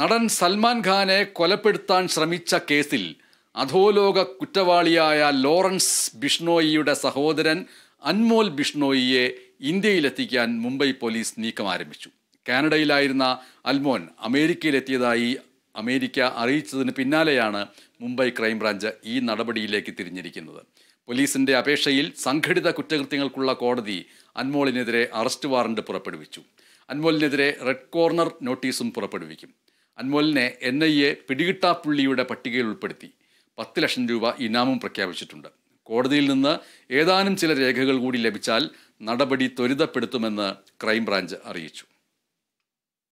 നടൻ സൽമാൻ ഖാനെ കൊലപ്പെടുത്താൻ ശ്രമിച്ച കേസിൽ അധോലോക കുറ്റവാളിയായ ലോറൻസ് ബിഷ്ണോയിയുടെ സഹോദരൻ അൻമോൽ ബിഷ്ണോയിയെ ഇന്ത്യയിലെത്തിക്കാൻ മുംബൈ പോലീസ് നീക്കം ആരംഭിച്ചു കാനഡയിലായിരുന്ന അൽമോൻ അമേരിക്കയിലെത്തിയതായി അമേരിക്ക അറിയിച്ചതിന് പിന്നാലെയാണ് മുംബൈ ക്രൈംബ്രാഞ്ച് ഈ നടപടിയിലേക്ക് തിരിഞ്ഞിരിക്കുന്നത് പോലീസിന്റെ അപേക്ഷയിൽ സംഘടിത കുറ്റകൃത്യങ്ങൾക്കുള്ള കോടതി അൻമോളിനെതിരെ അറസ്റ്റ് വാറണ്ട് പുറപ്പെടുവിച്ചു അൻമോളിനെതിരെ റെഡ് കോർണർ നോട്ടീസും പുറപ്പെടുവിക്കും അൻമോലിനെ എൻ ഐ എ പിടികിട്ടാപ്പുള്ളിയുടെ പട്ടികയിൽ ഉൾപ്പെടുത്തി പത്ത് ലക്ഷം രൂപ ഇനാമും പ്രഖ്യാപിച്ചിട്ടുണ്ട് കോടതിയിൽ നിന്ന് ഏതാനും ചില രേഖകൾ കൂടി ലഭിച്ചാൽ നടപടി ത്വരിതപ്പെടുത്തുമെന്ന് ക്രൈംബ്രാഞ്ച് അറിയിച്ചു